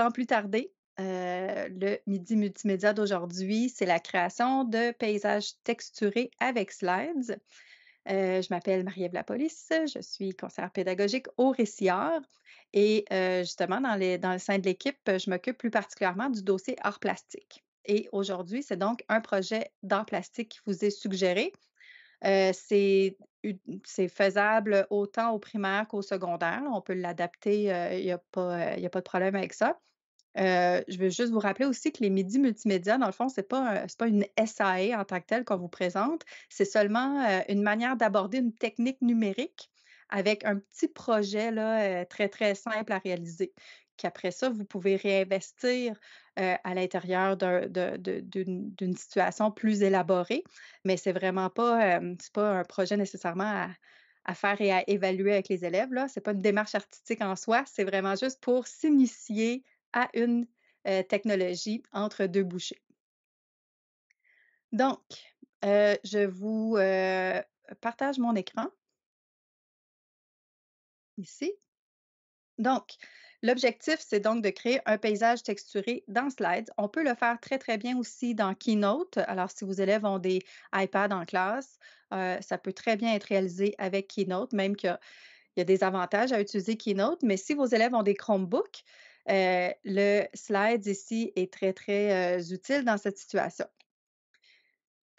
sans plus tarder, euh, le midi multimédia d'aujourd'hui, c'est la création de paysages texturés avec slides. Euh, je m'appelle Marie-Ève Lapolis, je suis conseillère pédagogique au Récillard et euh, justement, dans, le sein de l'équipe, je m'occupe plus particulièrement du dossier art plastique. Et aujourd'hui, c'est donc un projet d'art plastique qui vous est suggéré. c'est faisable autant au primaire qu'au secondaire. On peut l'adapter, il n'y a, pas de problème avec ça je veux juste vous rappeler aussi que les midis multimédia, dans le fond, ce n'est pas, pas, une SAE en tant que telle qu'on vous présente, c'est seulement une manière d'aborder une technique numérique avec un petit projet là, très, très simple à réaliser. Qu'après ça, vous pouvez réinvestir à l'intérieur d'une situation plus élaborée, mais c'est vraiment pas, pas un projet nécessairement à, à faire et à évaluer avec les élèves. Ce n'est pas une démarche artistique en soi, c'est vraiment juste pour s'initier à une technologie entre deux bouchées. Donc, je vous partage mon écran ici. Donc, l'objectif, c'est donc de créer un paysage texturé dans Slides. On peut le faire très, très bien aussi dans Keynote. Alors, si vos élèves ont des iPads en classe, ça peut très bien être réalisé avec Keynote, même qu'il y a des avantages à utiliser Keynote. Mais si vos élèves ont des Chromebooks, euh, le slide ici est très, très euh, utile dans cette situation.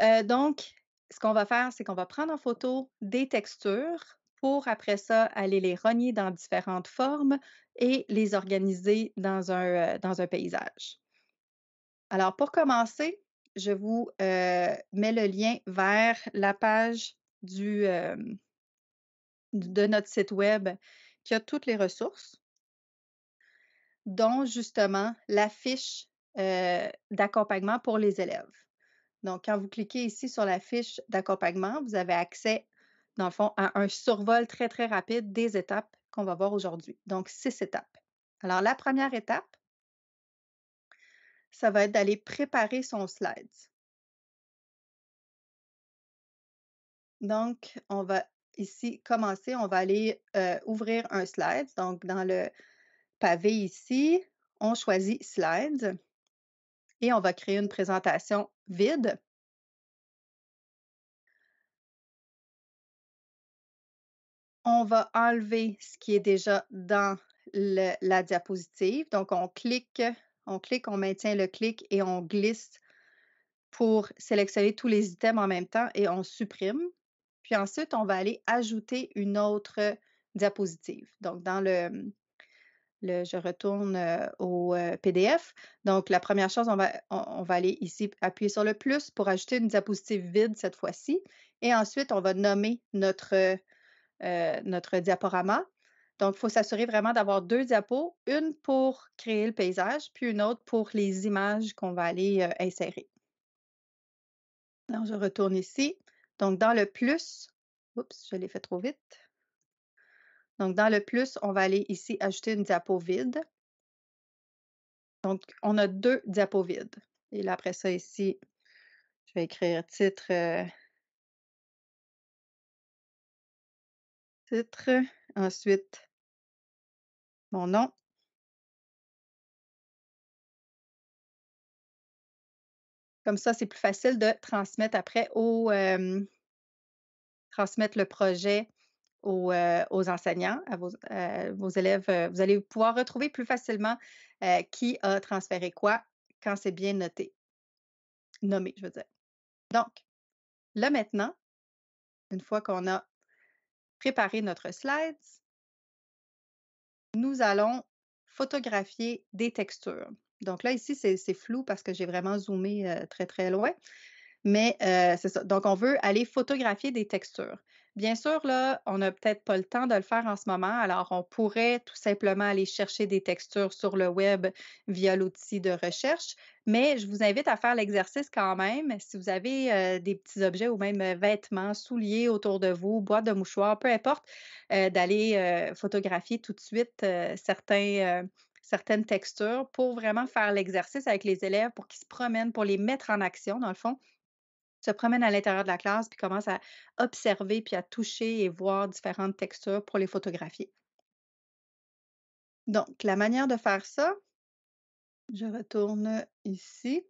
Euh, donc, ce qu'on va faire, c'est qu'on va prendre en photo des textures pour après ça aller les rogner dans différentes formes et les organiser dans un, paysage. Alors, pour commencer, je vous mets le lien vers la page du, de notre site web qui a toutes les ressources dont justement la fiche euh, d'accompagnement pour les élèves. Donc, quand vous cliquez ici sur la fiche d'accompagnement, vous avez accès, dans le fond, à un survol très, très rapide des étapes qu'on va voir aujourd'hui. Donc, six étapes. Alors, la première étape, ça va être d'aller préparer son slide. Donc, on va ici commencer, on va aller euh, ouvrir un slide. Donc, dans le pavé ici, on choisit Slides et on va créer une présentation vide. On va enlever ce qui est déjà dans la diapositive. Donc, on clique, on clique, on maintient le clic et on glisse pour sélectionner tous les items en même temps et on supprime. Puis ensuite, on va aller ajouter une autre diapositive. Donc, dans le, je retourne au PDF. Donc, la première chose, on va, aller ici appuyer sur le plus pour ajouter une diapositive vide cette fois-ci. Et ensuite, on va nommer notre, euh, notre diaporama. Donc, il faut s'assurer vraiment d'avoir deux diapos, une pour créer le paysage, puis une autre pour les images qu'on va aller insérer. Alors, je retourne ici. Donc, dans le plus, oups, je l'ai fait trop vite. Donc, dans le plus, on va aller ici ajouter une diapo vide. Donc, on a deux diapos vides. Et après ça, ici, je vais écrire titre, euh, titre, ensuite mon nom. Comme ça, c'est plus facile de transmettre après au euh, transmettre le projet euh, aux, enseignants, à vos, élèves. Euh, vous allez pouvoir retrouver plus facilement euh, qui a transféré quoi quand c'est bien noté, nommé, je veux dire. Donc, là maintenant, une fois qu'on a préparé notre slide, nous allons photographier des textures. Donc là, ici, c'est flou parce que j'ai vraiment zoomé très, très loin. Mais c'est ça. Donc, on veut aller photographier des textures. Bien sûr, là, on n'a peut-être pas le temps de le faire en ce moment, alors on pourrait tout simplement aller chercher des textures sur le web via l'outil de recherche, mais je vous invite à faire l'exercice quand même. Si vous avez euh, des petits objets ou même euh, vêtements, souliers autour de vous, boîtes de mouchoirs, peu importe, euh, d'aller photographier tout de suite certaines textures pour vraiment faire l'exercice avec les élèves, pour qu'ils se promènent, pour les mettre en action, dans le fond, se promène à l'intérieur de la classe puis commence à observer puis à toucher et voir différentes textures pour les photographier. Donc, la manière de faire ça, je retourne ici.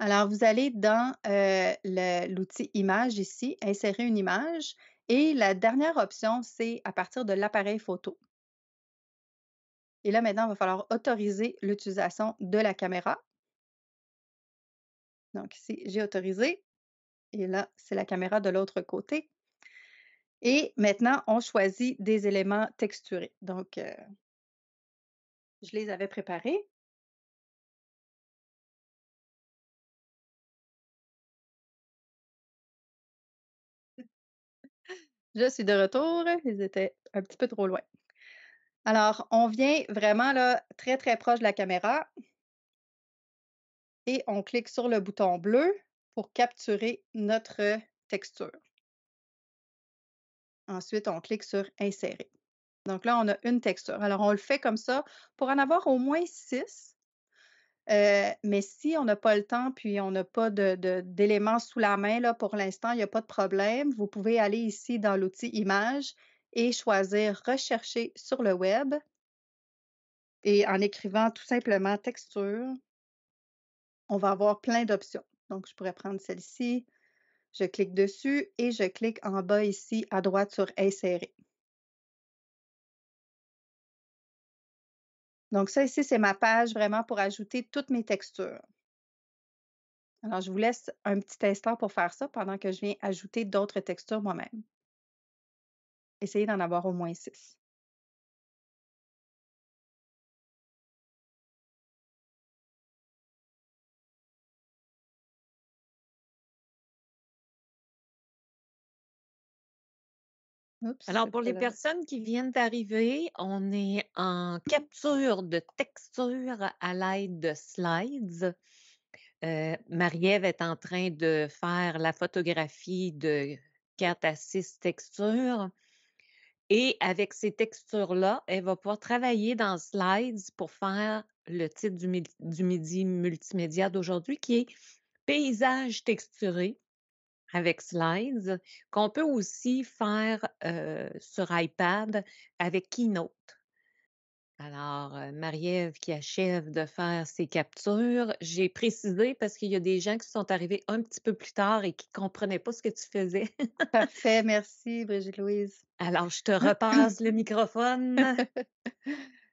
Alors, vous allez dans euh, l'outil Image ici, insérer une image. Et la dernière option, c'est à partir de l'appareil photo. Et là, maintenant, il va falloir autoriser l'utilisation de la caméra. Donc ici, j'ai autorisé. Et là, c'est la caméra de l'autre côté. Et maintenant, on choisit des éléments texturés. Donc, euh, je les avais préparés. je suis de retour. Ils étaient un petit peu trop loin. Alors, on vient vraiment là, très, très proche de la caméra et on clique sur le bouton bleu pour capturer notre euh, texture. Ensuite, on clique sur Insérer. Donc là, on a une texture. Alors, on le fait comme ça pour en avoir au moins six. Euh, mais si on n'a pas le temps, puis on n'a pas d'éléments sous la main, pour l'instant, il n'y a pas de problème. Vous pouvez aller ici dans l'outil Image et choisir Rechercher sur le web. Et en écrivant tout simplement texture, on va avoir plein d'options. Donc, je pourrais prendre celle-ci, je clique dessus et je clique en bas ici à droite sur Insérer. Donc, ça ici, c'est ma page vraiment pour ajouter toutes mes textures. Alors, je vous laisse un petit instant pour faire ça pendant que je viens ajouter d'autres textures moi-même. Essayez d'en avoir au moins six. Alors, pour les personnes qui viennent d'arriver, on est en capture de textures à l'aide de slides. Euh, Marie-Ève est en train de faire la photographie de 4 à 6 textures. Et avec ces textures-là, elle va pouvoir travailler dans Slides pour faire le titre du, midi, du midi multimédia d'aujourd'hui qui est Paysage texturé avec Slides, qu'on peut aussi faire sur iPad avec Keynote. Alors, Marie-Ève qui achève de faire ses captures, j'ai précisé parce qu'il y a des gens qui sont arrivés un petit peu plus tard et qui ne comprenaient pas ce que tu faisais. Parfait, merci Brigitte-Louise. Alors, je te repasse le microphone.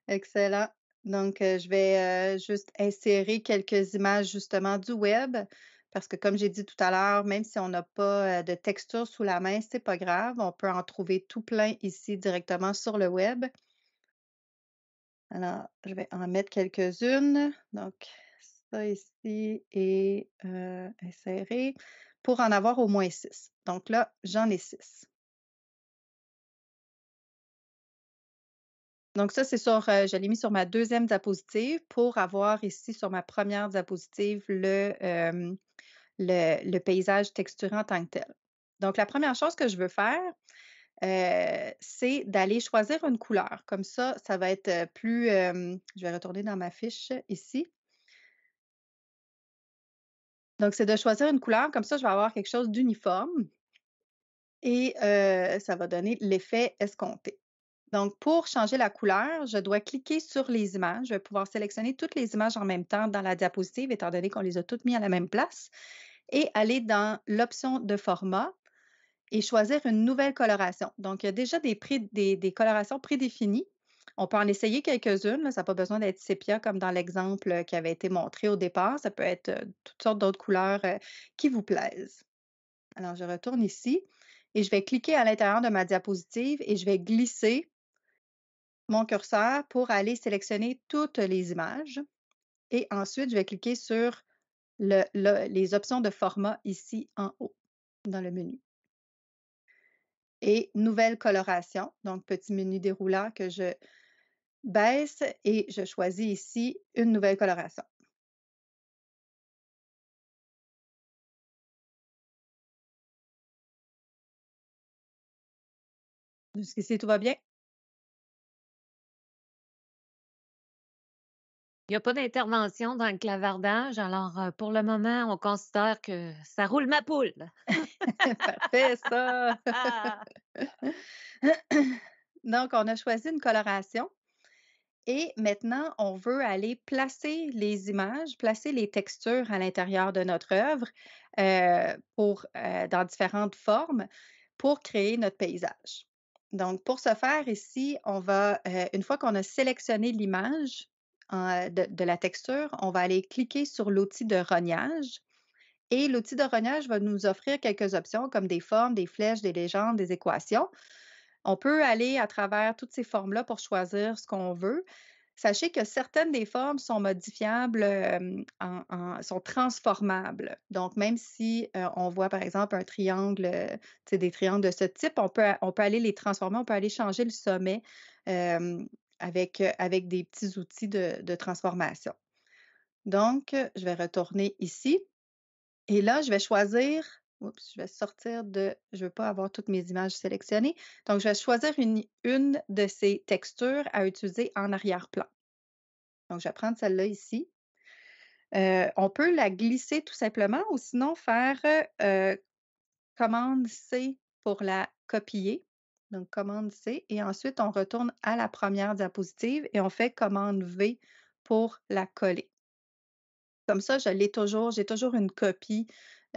Excellent. Donc, je vais juste insérer quelques images justement du web. Parce que comme j'ai dit tout à l'heure, même si on n'a pas de texture sous la main, c'est pas grave. On peut en trouver tout plein ici directement sur le web. Alors, je vais en mettre quelques-unes. Donc, ça ici est inséré pour en avoir au moins six. Donc là, j'en ai six. Donc ça, c'est sur, je l'ai mis sur ma deuxième diapositive pour avoir ici sur ma première diapositive le, le, paysage texturé en tant que tel. Donc, la première chose que je veux faire, euh, c'est d'aller choisir une couleur. Comme ça, ça va être euh, plus... Euh, je vais retourner dans ma fiche ici. Donc, c'est de choisir une couleur. Comme ça, je vais avoir quelque chose d'uniforme et ça va donner l'effet escompté. Donc, pour changer la couleur, je dois cliquer sur les images. Je vais pouvoir sélectionner toutes les images en même temps dans la diapositive, étant donné qu'on les a toutes mises à la même place, et aller dans l'option de format et choisir une nouvelle coloration. Donc, il y a déjà des, colorations prédéfinies. On peut en essayer quelques-unes. Ça n'a pas besoin d'être sépia comme dans l'exemple qui avait été montré au départ. Ça peut être euh, toutes sortes d'autres couleurs euh, qui vous plaisent. Alors, je retourne ici et je vais cliquer à l'intérieur de ma diapositive et je vais glisser mon curseur pour aller sélectionner toutes les images. Et ensuite, je vais cliquer sur les options de format ici en haut, dans le menu. Et nouvelle coloration, donc petit menu déroulant que je baisse et je choisis ici une nouvelle coloration. Jusqu'ici, tout va bien? Il n'y a pas d'intervention dans le clavardage. Alors, euh, pour le moment, on considère que ça roule ma poule. Parfait, ça. Ah! Donc, on a choisi une coloration. Et maintenant, on veut aller placer les images, placer les textures à l'intérieur de notre œuvre euh, pour, euh, dans différentes formes pour créer notre paysage. Donc, pour ce faire, ici, on va, une fois qu'on a sélectionné l'image, de, la texture, on va aller cliquer sur l'outil de rognage. Et l'outil de rognage va nous offrir quelques options comme des formes, des flèches, des légendes, des équations. On peut aller à travers toutes ces formes-là pour choisir ce qu'on veut. Sachez que certaines des formes sont modifiables, euh, sont transformables. Donc, même si euh, on voit par exemple un triangle, c'est euh, des triangles de ce type, on peut, on peut aller les transformer, on peut aller changer le sommet avec, avec des petits outils de, transformation. Donc, je vais retourner ici. Et là, je vais choisir, je vais sortir de, je ne veux pas avoir toutes mes images sélectionnées. Donc, je vais choisir une, de ces textures à utiliser en arrière-plan. Donc, je vais prendre celle-là ici. on peut la glisser tout simplement ou sinon faire commande C pour la copier. Donc, commande C. Et ensuite, on retourne à la première diapositive et on fait commande V pour la coller. Comme ça, toujours, j'ai toujours une copie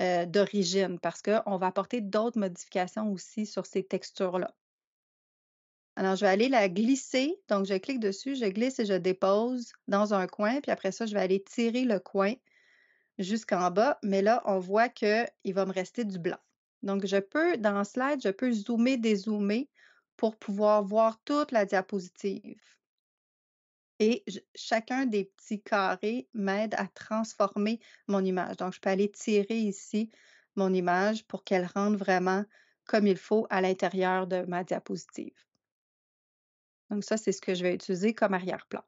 euh, d'origine parce qu'on va apporter d'autres modifications aussi sur ces textures-là. Alors, je vais aller la glisser. Donc, je clique dessus, je glisse et je dépose dans un coin. Puis après ça, je vais aller tirer le coin jusqu'en bas. Mais là, on voit qu'il va me rester du blanc. Donc, je peux, dans Slide, je peux zoomer, dézoomer pour pouvoir voir toute la diapositive. Et chacun des petits carrés m'aide à transformer mon image. Donc, je peux aller tirer ici mon image pour qu'elle rentre vraiment comme il faut à l'intérieur de ma diapositive. Donc, ça, c'est ce que je vais utiliser comme arrière-plan.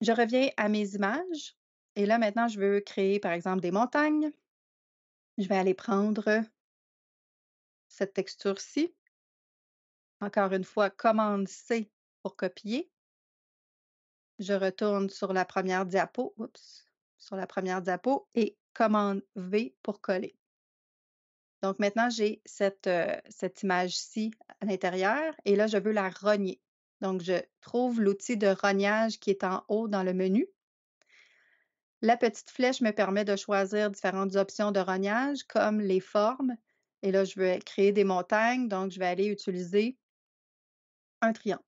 Je reviens à mes images et là, maintenant, je veux créer, par exemple, des montagnes. Je vais aller prendre cette texture-ci. Encore une fois, commande C pour copier. Je retourne sur la première diapo, Oups. sur la première diapo et commande V pour coller. Donc maintenant, j'ai cette, euh, cette image-ci à l'intérieur et là, je veux la rogner. Donc, je trouve l'outil de rognage qui est en haut dans le menu la petite flèche me permet de choisir différentes options de rognage, comme les formes. Et là, je veux créer des montagnes, donc je vais aller utiliser un triangle.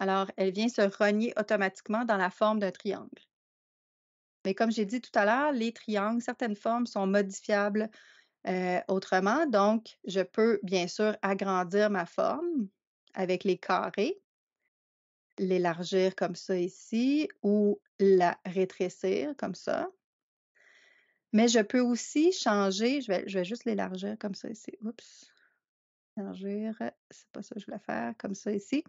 Alors, elle vient se rogner automatiquement dans la forme d'un triangle. Mais comme j'ai dit tout à l'heure, les triangles, certaines formes sont modifiables euh, autrement. Donc, je peux bien sûr agrandir ma forme avec les carrés l'élargir comme ça ici ou la rétrécir comme ça. Mais je peux aussi changer, je vais, je vais juste l'élargir comme ça ici. Oups, élargir, c'est pas ça que je voulais faire, comme ça ici.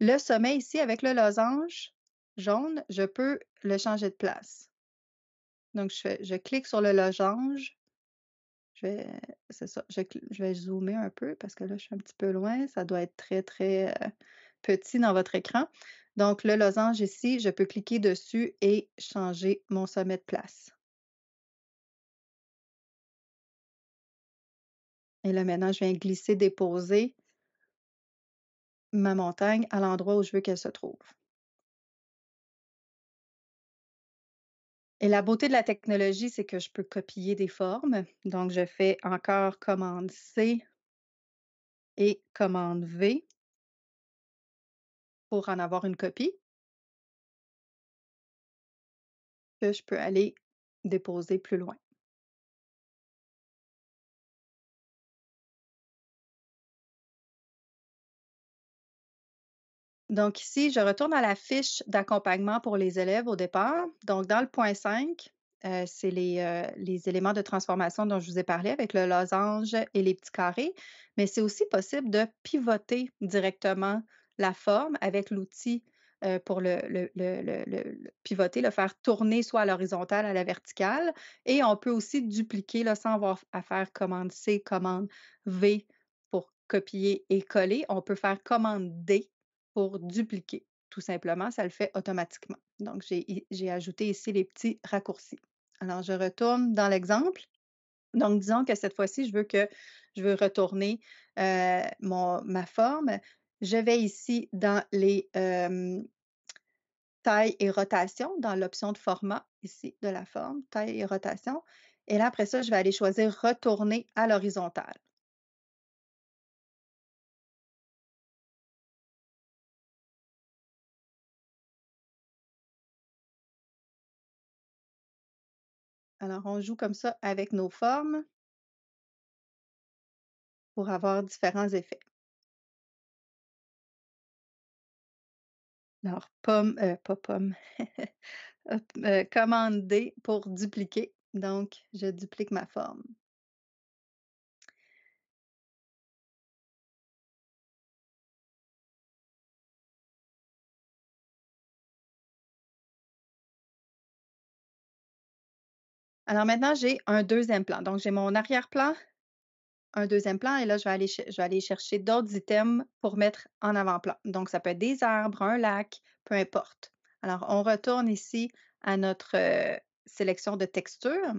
Le sommet ici avec le losange jaune, je peux le changer de place. Donc, je, clique sur le losange. Je vais, je, vais zoomer un peu parce que là, je suis un petit peu loin. Ça doit être très, très euh, petit dans votre écran. Donc, le losange ici, je peux cliquer dessus et changer mon sommet de place. Et là, maintenant, je viens glisser, déposer ma montagne à l'endroit où je veux qu'elle se trouve. Et la beauté de la technologie, c'est que je peux copier des formes. Donc, je fais encore commande C et commande V pour en avoir une copie que je peux aller déposer plus loin. Donc ici, je retourne à la fiche d'accompagnement pour les élèves au départ. Donc dans le point 5, euh, c'est euh, les, éléments de transformation dont je vous ai parlé avec le losange et les petits carrés, mais c'est aussi possible de pivoter directement la forme avec l'outil euh, pour le, pivoter, le faire tourner soit à l'horizontale, à la verticale. Et on peut aussi dupliquer là, sans avoir à faire commande C, commande V pour copier et coller. On peut faire commande D pour dupliquer. Tout simplement, ça le fait automatiquement. Donc, j'ai ajouté ici les petits raccourcis. Alors, je retourne dans l'exemple. Donc, disons que cette fois-ci, je veux que je veux retourner euh, ma forme. Je vais ici dans les tailles et rotations, dans l'option de format ici de la forme, taille et rotation. Et là, après ça, je vais aller choisir retourner à l'horizontale. Alors, on joue comme ça avec nos formes pour avoir différents effets. Alors, pomme, euh, pas pomme, euh, commande D pour dupliquer. Donc, je duplique ma forme. Alors maintenant, j'ai un deuxième plan. Donc, j'ai mon arrière-plan, un deuxième plan et là, je vais aller, je vais aller chercher d'autres items pour mettre en avant-plan. Donc, ça peut être des arbres, un lac, peu importe. Alors, on retourne ici à notre euh, sélection de textures.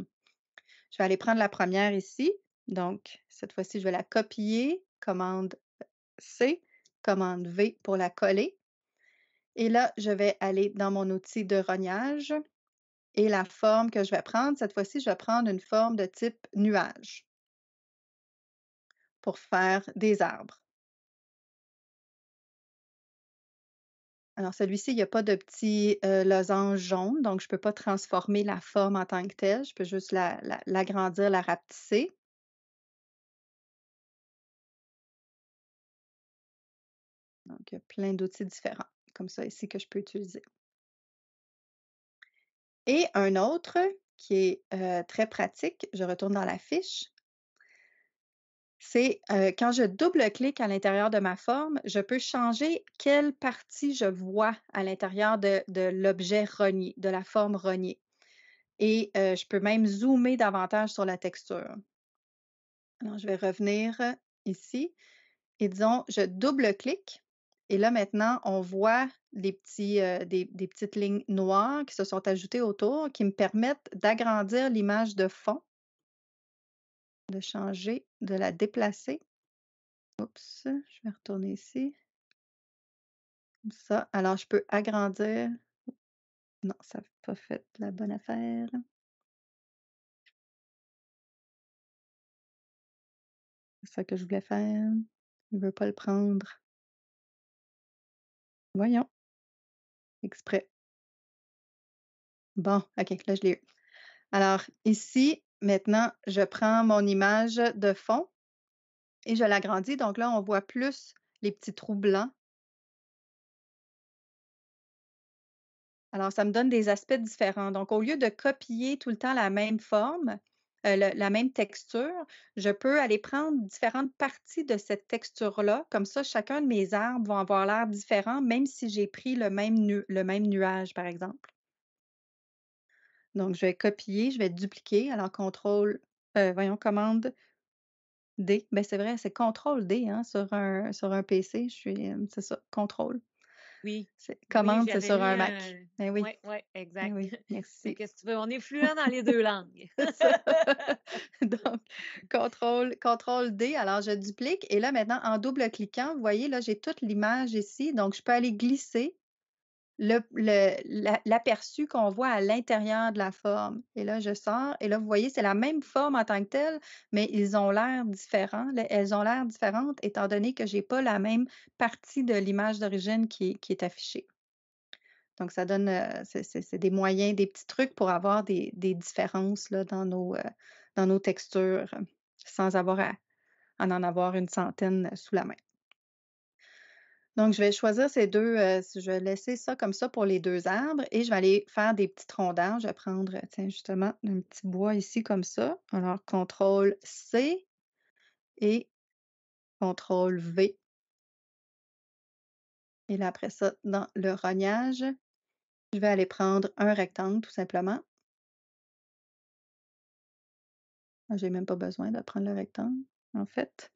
Je vais aller prendre la première ici. Donc, cette fois-ci, je vais la copier, commande C, commande V pour la coller. Et là, je vais aller dans mon outil de rognage. Et la forme que je vais prendre, cette fois-ci, je vais prendre une forme de type nuage pour faire des arbres. Alors celui-ci, il n'y a pas de petit euh, losange jaune, donc je ne peux pas transformer la forme en tant que telle, je peux juste l'agrandir, la, rapetisser. Donc, il y a plein d'outils différents, comme ça ici, que je peux utiliser. Et un autre qui est euh, très pratique, je retourne dans la fiche, c'est quand je double-clique à l'intérieur de ma forme, je peux changer quelle partie je vois à l'intérieur de, l'objet rogné, de la forme rognée. Et je peux même zoomer davantage sur la texture. Alors, je vais revenir ici et disons, je double-clique. Et là, maintenant, on voit des petites lignes noires qui se sont ajoutées autour qui me permettent d'agrandir l'image de fond de changer, de la déplacer. Oups, je vais retourner ici. Comme ça. Alors, je peux agrandir. Non, ça n'a pas fait la bonne affaire. C'est ça que je voulais faire. Il ne veut pas le prendre. Voyons. Exprès. Bon, OK, là, je l'ai eu. Alors, ici, Maintenant, je prends mon image de fond et je l'agrandis. Donc là, on voit plus les petits trous blancs. Alors, ça me donne des aspects différents. Donc, au lieu de copier tout le temps la même forme, euh, la même texture, je peux aller prendre différentes parties de cette texture-là. Comme ça, chacun de mes arbres vont avoir l'air différent, même si j'ai pris le même nuage, par exemple. Donc, je vais copier, je vais dupliquer. Alors, contrôle, euh, voyons, commande D. Ben, c'est vrai, c'est contrôle D hein, sur, un, sur un PC. Je suis, c'est ça, contrôle. Oui. Commande, c'est sur un Mac. Eh oui. Eh oui, exact. merci. Qu'est-ce que tu veux? On est fluent dans les deux langues. Donc, contrôle, contrôle D. Alors, je duplique. Et là, maintenant, en double-cliquant, vous voyez, là, j'ai toute l'image ici. Donc, je peux aller glisser l'aperçu qu'on voit à l'intérieur de la forme. Et là, je sors, et là, vous voyez, c'est la même forme en tant que telle, mais ils ont l'air différents. elles ont l'air différentes étant donné que je n'ai pas la même partie de l'image d'origine qui, est affichée. Donc, ça donne, euh, c'est des moyens, des petits trucs pour avoir des, différences là, dans, nos, euh, dans nos textures sans avoir à en avoir une centaine sous la main. Donc, je vais choisir ces deux, euh, je vais laisser ça comme ça pour les deux arbres et je vais aller faire des petits troncs Je vais prendre, tiens, justement, un petit bois ici comme ça. Alors, contrôle C et contrôle V. Et là, après ça, dans le rognage, je vais aller prendre un rectangle tout simplement. n'ai ah, même pas besoin de prendre le rectangle, en fait.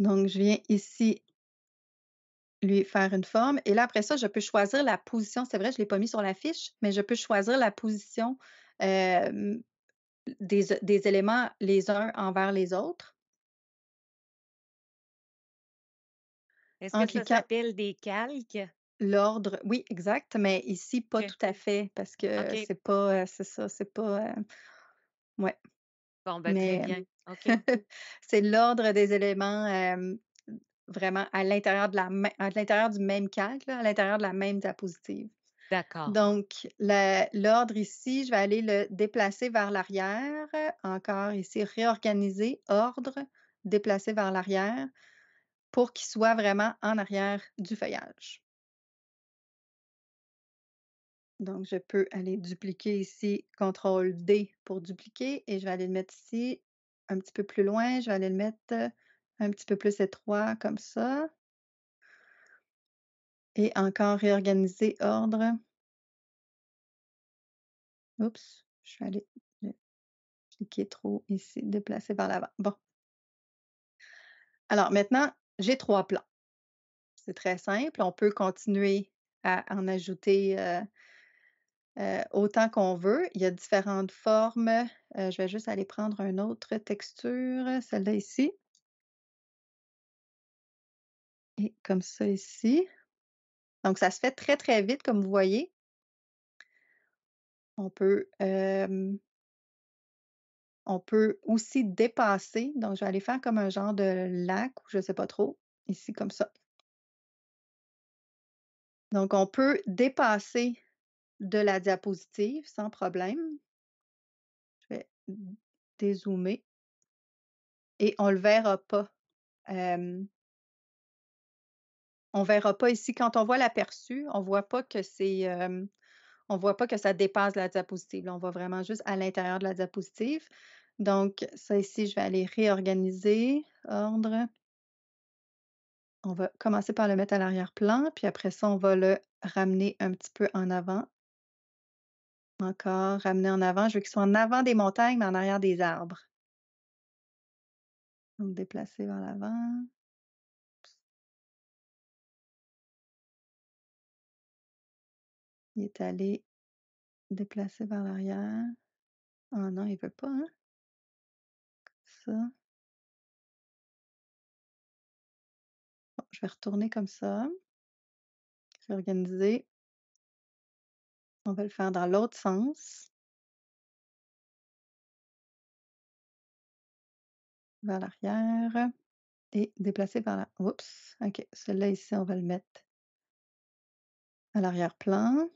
Donc, je viens ici lui faire une forme. Et là, après ça, je peux choisir la position. C'est vrai, je ne l'ai pas mis sur la fiche, mais je peux choisir la position des, éléments les uns envers les autres. Est-ce que ça s'appelle des calques? L'ordre, oui, exact, mais ici, pas tout à fait, parce que c'est pas, euh, c'est ça, c'est pas, euh, ouais. Ben, c'est l'ordre des éléments vraiment à l'intérieur, de la, à l'intérieur du même calque, à l'intérieur de la même diapositive. D'accord. Donc, l'ordre ici, je vais aller le déplacer vers l'arrière. Encore ici, réorganiser, ordre, déplacer vers l'arrière pour qu'il soit vraiment en arrière du feuillage. Donc, je peux aller dupliquer ici, CTRL D pour dupliquer, et je vais aller le mettre ici, un petit peu plus loin. Je vais aller le mettre euh, un petit peu plus étroit, comme ça. Et encore réorganiser ordre. Oups, je vais allée cliquer trop ici, déplacer par l'avant. Bon. Alors maintenant, j'ai trois plans. C'est très simple. On peut continuer à en ajouter euh, autant qu'on veut. Il y a différentes formes. je vais juste aller prendre une autre texture, celle-là ici. Et comme ça ici. Donc, ça se fait très, très vite, comme vous voyez. On peut, on peut aussi dépasser. Donc, je vais aller faire comme un genre de lac ou je ne sais pas trop. Ici, comme ça. Donc, on peut dépasser de la diapositive sans problème. Je vais dézoomer et on ne le verra pas. on ne verra pas ici. Quand on voit l'aperçu, on ne voit pas que c'est. on voit pas que ça dépasse la diapositive. on voit vraiment juste à l'intérieur de la diapositive. Donc, ça ici, je vais aller réorganiser, ordre. On va commencer par le mettre à l'arrière-plan, puis après ça, on va le ramener un petit peu en avant encore, ramener en avant. Je veux qu'il soit en avant des montagnes, mais en arrière des arbres. Donc, déplacer vers l'avant. Il est allé déplacer vers l'arrière. Oh non, il ne veut pas, Comme hein? ça. je vais retourner comme ça. organiser. On va le faire dans l'autre sens. Vers l'arrière et déplacer vers la. Oups, ok, celui-là ici, on va le mettre à l'arrière-plan.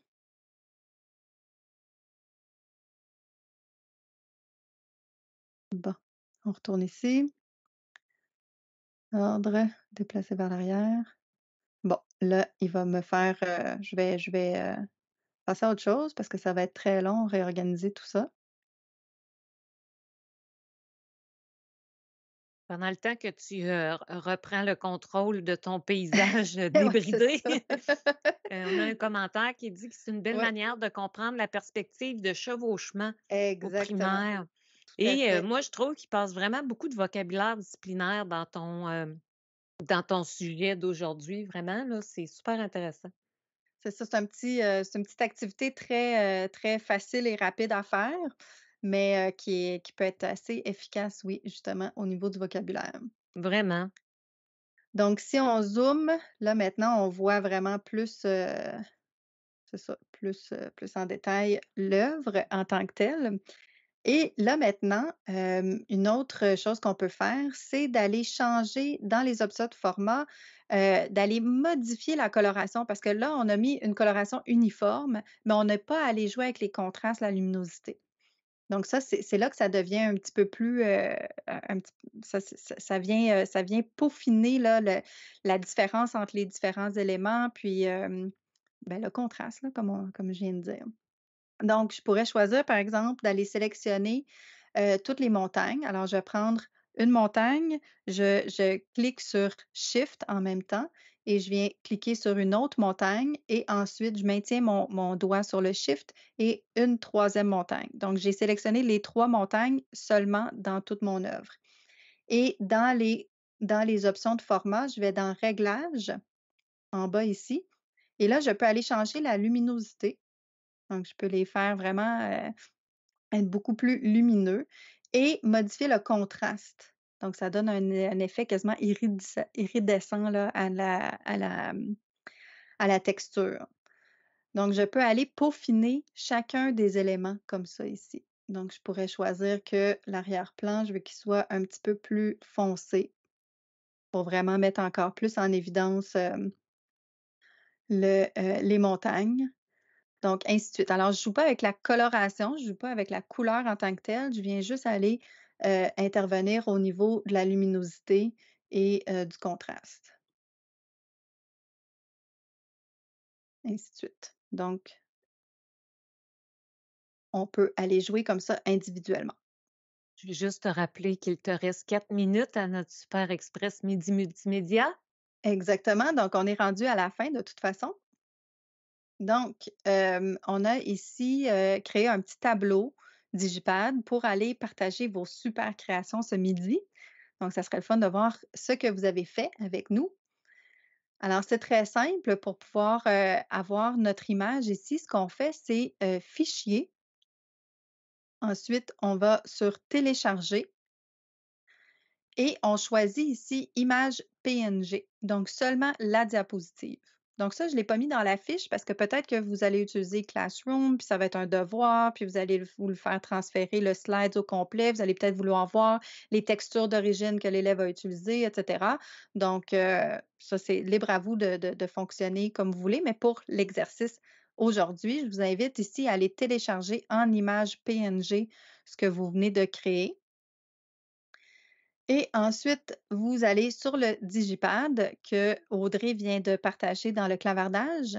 Bon, on retourne ici. Ordre, déplacer vers l'arrière. Bon, là, il va me faire, euh, je vais, je vais euh, passer à autre chose parce que ça va être très long, réorganiser tout ça. Pendant le temps que tu reprends le contrôle de ton paysage eh débridé, euh, on a un commentaire qui dit que c'est une belle manière de comprendre la perspective de chevauchement Exactement. Et moi, je trouve qu'il passe vraiment beaucoup de vocabulaire disciplinaire dans ton, dans ton sujet d'aujourd'hui. Vraiment, là, c'est super intéressant. C'est ça, c'est un petit, une petite activité très, très facile et rapide à faire, mais qui, qui peut être assez efficace, oui, justement, au niveau du vocabulaire. Vraiment. Donc, si on zoome, là maintenant, on voit vraiment plus, plus, plus en détail l'œuvre en tant que telle. Et là maintenant, une autre chose qu'on peut faire, c'est d'aller changer dans les options de format euh, d'aller modifier la coloration parce que là, on a mis une coloration uniforme, mais on n'est pas allé jouer avec les contrastes, la luminosité. Donc ça, c'est là que ça devient un petit peu plus, euh, ça, vient, euh, ça vient peaufiner là, la différence entre les différents éléments, puis ben, le contraste, comme, comme je viens de dire. Donc, je pourrais choisir, par exemple, d'aller sélectionner toutes les montagnes. Alors, je vais prendre une montagne, je, clique sur Shift en même temps et je viens cliquer sur une autre montagne et ensuite je maintiens mon, doigt sur le Shift et une troisième montagne. Donc, j'ai sélectionné les trois montagnes seulement dans toute mon œuvre. Et dans les, dans les options de format, je vais dans Réglages en bas ici. Et là, je peux aller changer la luminosité. Donc, je peux les faire vraiment euh, être beaucoup plus lumineux et modifier le contraste. Donc, ça donne un, effet quasiment iridescent là, à, la, mmh, à, la, texture. Donc, je peux aller peaufiner chacun des éléments comme ça ici. Donc, je pourrais choisir que l'arrière-plan, je veux qu'il soit un petit peu plus foncé pour vraiment mettre encore plus en évidence euh, les montagnes. Donc, ainsi de suite. Alors, je ne joue pas avec la coloration, je ne joue pas avec la couleur en tant que telle, je viens juste aller euh, intervenir au niveau de la luminosité et euh, du contraste. Ainsi de suite. Donc, on peut aller jouer comme ça individuellement. Je vais juste te rappeler qu'il te reste quatre minutes à notre Super Express Midi Multimédia. Exactement. Donc, on est rendu à la fin de toute façon. Donc, on a ici créé un petit tableau Digipad pour aller partager vos super créations ce midi. Donc, ça serait le fun de voir ce que vous avez fait avec nous. Alors, c'est très simple pour pouvoir avoir notre image ici. Ce qu'on fait, c'est fichier. Ensuite, on va sur télécharger et on choisit ici image PNG, donc seulement la diapositive. Donc ça, je ne l'ai pas mis dans la fiche parce que peut-être que vous allez utiliser Classroom, puis ça va être un devoir, puis vous allez vous le faire transférer le slide au complet, vous allez peut-être vouloir voir les textures d'origine que l'élève a utilisées, etc. Donc euh, ça, c'est libre à vous de, fonctionner comme vous voulez, mais pour l'exercice aujourd'hui, je vous invite ici à aller télécharger en image PNG ce que vous venez de créer. Et ensuite, vous allez sur le digipad que Audrey vient de partager dans le clavardage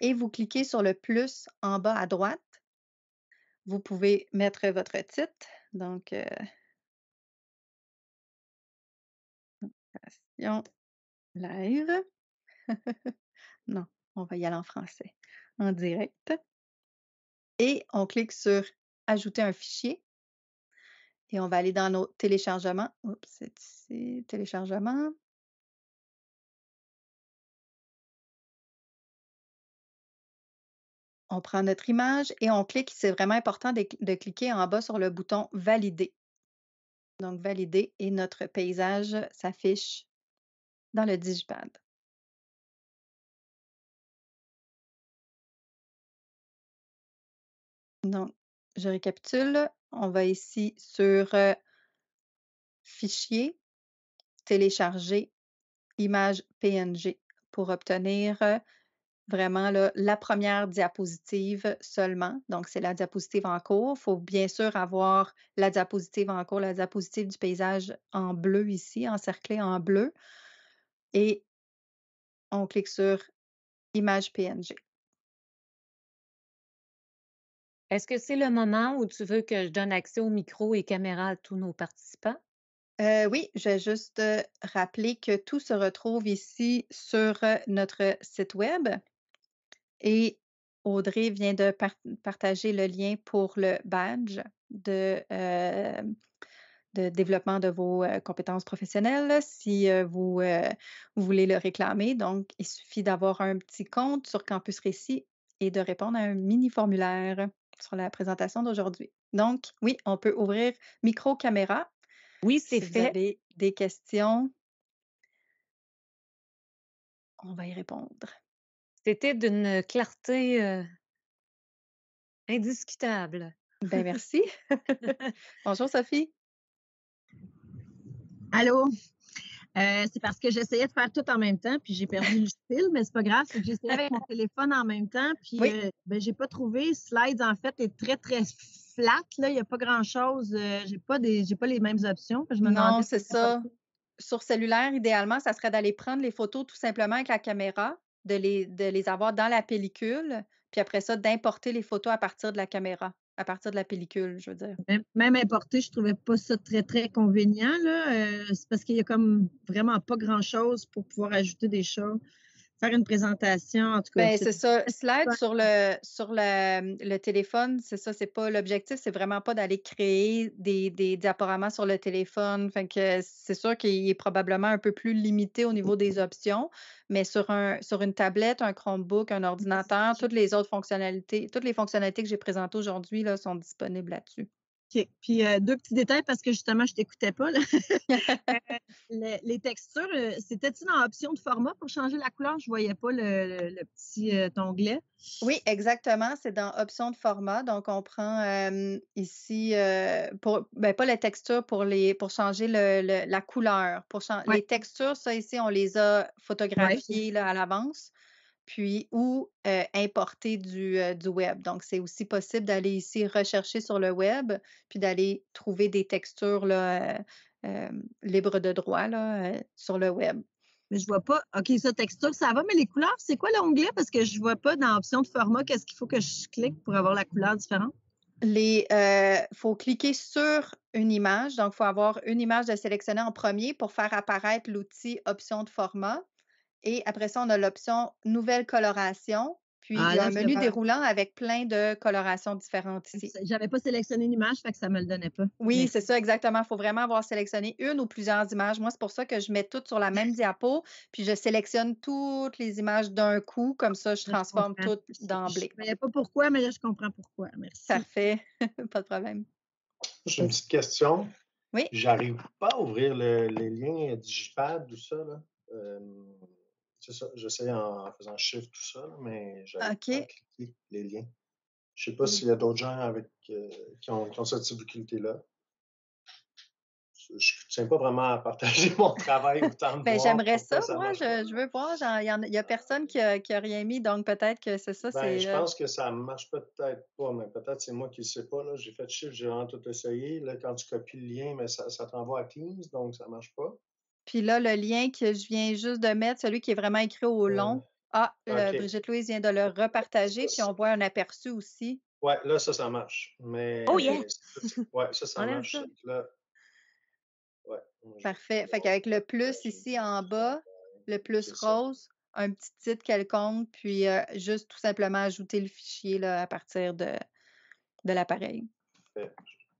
et vous cliquez sur le plus en bas à droite. Vous pouvez mettre votre titre. Donc, euh, live. non, on va y aller en français, en direct. Et on clique sur Ajouter un fichier. Et on va aller dans nos téléchargements. Oups, c'est ici, téléchargement. On prend notre image et on clique. C'est vraiment important de, de, cliquer en bas sur le bouton Valider. Donc, Valider et notre paysage s'affiche dans le Digipad. Donc, je récapitule. On va ici sur Fichier, Télécharger, Image PNG pour obtenir vraiment la première diapositive seulement. Donc, c'est la diapositive en cours. Il faut bien sûr avoir la diapositive en cours, la diapositive du paysage en bleu ici, encerclée en bleu. Et on clique sur Image PNG. Est-ce que c'est le moment où tu veux que je donne accès au micro et caméra à tous nos participants? Euh, oui, je vais juste euh, rappeler que tout se retrouve ici sur euh, notre site web et Audrey vient de partager le lien pour le badge de, développement de vos compétences professionnelles si vous, vous, voulez le réclamer. Donc, il suffit d'avoir un petit compte sur Campus Récit et de répondre à un mini formulaire sur la présentation d'aujourd'hui. Donc, oui, on peut ouvrir micro-caméra. Oui, c'est si Vous avez des questions, on va y répondre. C'était d'une clarté euh, indiscutable. Ben merci. Bonjour Sophie. Allô. Euh, c'est parce que j'essayais de faire tout en même temps, puis j'ai perdu le style, mais c'est pas grave, c'est que j'essayais avec mon téléphone en même temps, puis je n'ai euh, ben, j'ai pas trouvé. Slides, en fait, est très, très flat, là. Il n'y a pas grand-chose. Je euh, j'ai pas pas les mêmes options. Je me non, c'est ça. Sur cellulaire, idéalement, ça serait d'aller prendre les photos tout simplement avec la caméra, de les, de les avoir dans la pellicule, puis après ça, d'importer les photos à partir de la caméra à partir de la pellicule, je veux dire. Même, importé, je trouvais pas ça très, très convenient. Là. Euh, c'est parce qu'il y a comme vraiment pas grand-chose pour pouvoir ajouter des choses faire une présentation, en tout cas. Ben, c'est ça. Slide sur le, sur le, téléphone, c'est ça, c'est pas l'objectif, c'est vraiment pas d'aller créer des, des, diaporamas sur le téléphone. Fait que c'est sûr qu'il est probablement un peu plus limité au niveau des options, mais sur un sur une tablette, un Chromebook, un ordinateur, toutes les autres fonctionnalités, toutes les fonctionnalités que j'ai présentées aujourd'hui sont disponibles là-dessus. Puis euh, deux petits détails parce que justement, je t'écoutais pas. Euh, les, textures, euh, c'était-tu dans l'option de format pour changer la couleur? Je voyais pas le, petit onglet. Oui, exactement. C'est dans Options de format. Donc, on prend ici ben, pas les textures pour changer la couleur. Les textures, ça ici, on les a photographiées à l'avance puis ou importer du, web. Donc, c'est aussi possible d'aller ici rechercher sur le web, puis d'aller trouver des textures là, libres de droit sur le web. Mais je vois pas. OK, ça, texture, ça va, mais les couleurs, c'est quoi l'onglet? Parce que je vois pas dans l'option de format qu'est-ce qu'il faut que je clique pour avoir la couleur différente. Il faut cliquer sur une image. Donc, il faut avoir une image de sélectionner en premier pour faire apparaître l'outil option de format. Et après ça, on a l'option nouvelle coloration. Puis il ah, un menu déroulant avec plein de colorations différentes ici. J'avais pas sélectionné une image, fait que ça me le donnait pas. Oui, c'est ça, exactement. Il faut vraiment avoir sélectionné une ou plusieurs images. Moi, c'est pour ça que je mets toutes sur la même diapo, puis je sélectionne toutes les images d'un coup. Comme ça, je, ah, transforme toutes d'emblée. Je ne savais pas pourquoi, mais là, je comprends pourquoi. Merci. Parfait. pas de problème. J'ai une petite question. Oui. J'arrive pas à ouvrir le, les liens Digipad, tout ça. Là. Euh, c'est ça, j'essaie en faisant chiffre tout ça, mais j'ai okay. les liens. Je sais pas s'il y a d'autres gens avec euh, qui, ont, cette difficulté-là. Je ne tiens pas vraiment à partager mon travail autant de ben, J'aimerais ça, moi, je, veux voir. Il n'y a, personne qui a, rien mis, donc peut-être que c'est ça. Ben, je pense que ça ne marche peut-être pas, mais peut-être c'est moi qui ne sais pas. J'ai fait chiffre, j'ai vraiment tout essayé. Là, quand tu copies le lien, mais ça, ça t'envoie à Teams, donc ça ne marche pas. Puis là, le lien que je viens juste de mettre, celui qui est vraiment écrit au long, ah, Brigitte Louise vient de le repartager, puis on voit un aperçu aussi. Oui, là, ça, ça marche. Oh, Mais... Oui, ça, ça marche. Parfait. Fait qu'avec le plus ici en bas, le plus rose, un petit titre quelconque, puis euh, juste tout simplement ajouter le fichier là, à partir de, de l'appareil.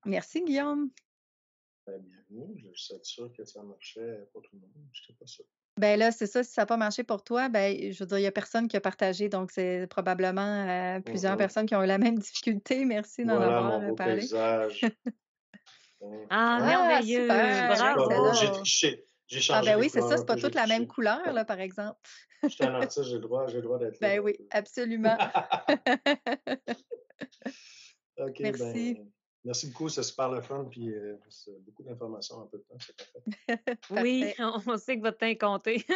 Merci, Guillaume. Bienvenue. bien. Je suis sûr que ça marchait pour tout le monde. Je sais pas ça. Ben là, c'est ça. Si ça n'a pas marché pour toi, ben, je veux dire, il n'y a personne qui a partagé. Donc, c'est probablement euh, plusieurs personnes qui ont eu la même difficulté. Merci d'en voilà avoir mon euh, beau parlé. Paysage. ouais. Ah, ah, merveilleux! j'ai j'ai ah ben oui, c'est ça, c'est pas toute la même couleur, là, par exemple. Je suis un artiste, j'ai le droit, j'ai le droit d'être là. Ben oui, absolument. OK. Merci. Ben, Merci beaucoup, c'est super le fun, puis euh, euh, beaucoup d'informations en peu de temps, c'est parfait. oui, on sait que votre temps est compté.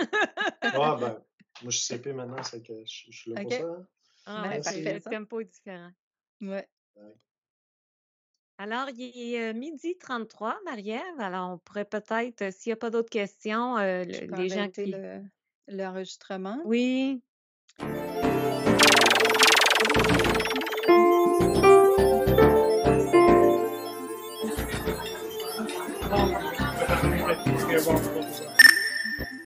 ah, ben, moi, je suis CP maintenant, c'est que je, suis là pour ça. Hein. Ah, ben, parfait. Le tempo est différent. Ouais. Alors, il est euh, midi 33, Marie-Ève. Alors, on pourrait peut-être, s'il n'y a pas d'autres questions, les gens qui... l'enregistrement. oui. Thank you.